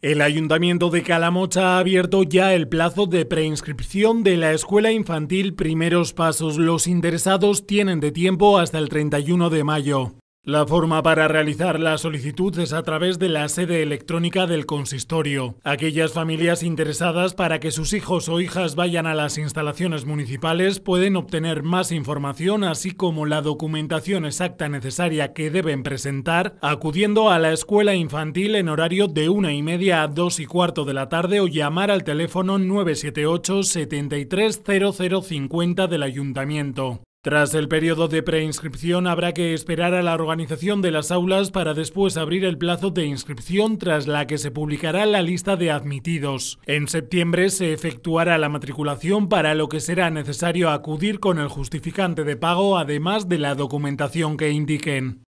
El Ayuntamiento de Calamocha ha abierto ya el plazo de preinscripción de la Escuela Infantil Primeros Pasos. Los interesados tienen de tiempo hasta el 31 de mayo. La forma para realizar la solicitud es a través de la sede electrónica del consistorio. Aquellas familias interesadas para que sus hijos o hijas vayan a las instalaciones municipales pueden obtener más información así como la documentación exacta necesaria que deben presentar acudiendo a la escuela infantil en horario de una y media a dos y cuarto de la tarde o llamar al teléfono 978 730050 del ayuntamiento. Tras el periodo de preinscripción habrá que esperar a la organización de las aulas para después abrir el plazo de inscripción tras la que se publicará la lista de admitidos. En septiembre se efectuará la matriculación para lo que será necesario acudir con el justificante de pago además de la documentación que indiquen.